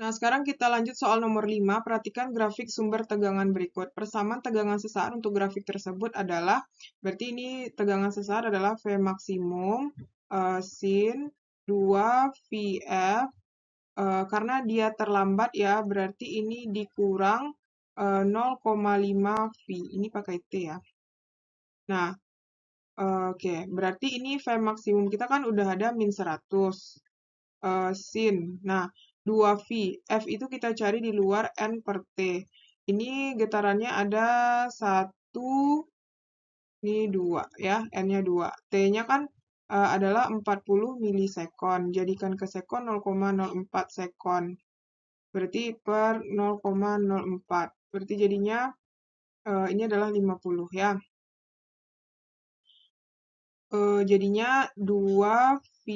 Nah, sekarang kita lanjut soal nomor 5. Perhatikan grafik sumber tegangan berikut. Persamaan tegangan sesaat untuk grafik tersebut adalah, berarti ini tegangan sesaat adalah V maksimum uh, sin 2 VF. Uh, karena dia terlambat ya, berarti ini dikurang uh, eh, 0,5 V. Ini pakai T ya. Nah, Oke, okay. berarti ini V maksimum kita kan udah ada min 100 uh, sin. Nah, 2V. F itu kita cari di luar N per T. Ini getarannya ada 1, ini 2 ya, N-nya 2. T-nya kan uh, adalah 40 milisekon. Jadikan ke sekon 0,04 sekon. Berarti per 0,04. Berarti jadinya uh, ini adalah 50 ya. Uh, jadinya 2V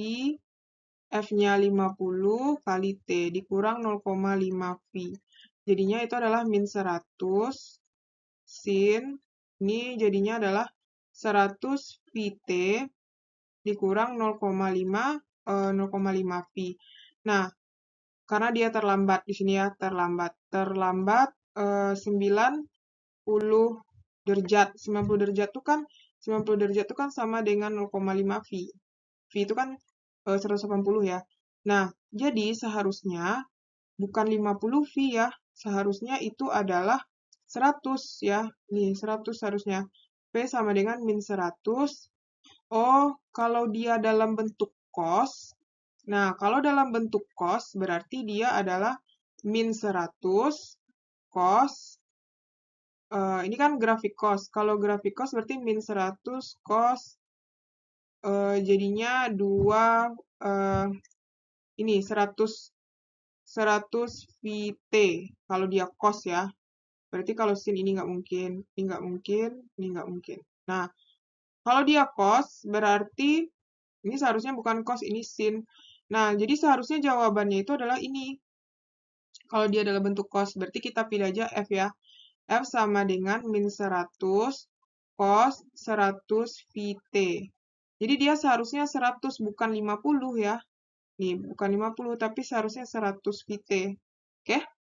F-nya 50 kali T dikurang 0,5 V. Jadinya itu adalah min 100 sin. Ini jadinya adalah 100 VT dikurang 0,5 0,5 V. Nah, karena dia terlambat di sini ya, terlambat. Terlambat eh, 90 derajat. 90 derajat itu kan 90 derajat itu kan sama dengan 0,5 V. V itu kan 180 eh, ya. Nah, jadi seharusnya bukan 50 V ya, seharusnya itu adalah 100 ya. Nih, 100 seharusnya. P sama dengan min 100. Oh, kalau dia dalam bentuk kos, nah kalau dalam bentuk kos berarti dia adalah min 100 kos. Uh, ini kan grafik kos. Kalau grafik kos berarti min 100 cos uh, jadinya dua uh, ini 100 100 VT kalau dia cos ya. Berarti kalau sin ini nggak mungkin, ini nggak mungkin, ini nggak mungkin. Nah, kalau dia cos berarti ini seharusnya bukan cos, ini sin. Nah, jadi seharusnya jawabannya itu adalah ini. Kalau dia adalah bentuk cos, berarti kita pilih aja F ya. F sama dengan min 100 cos 100 VT. Jadi dia seharusnya 100 bukan 50 ya. Nih, bukan 50 tapi seharusnya 100 VT. Oke. Okay?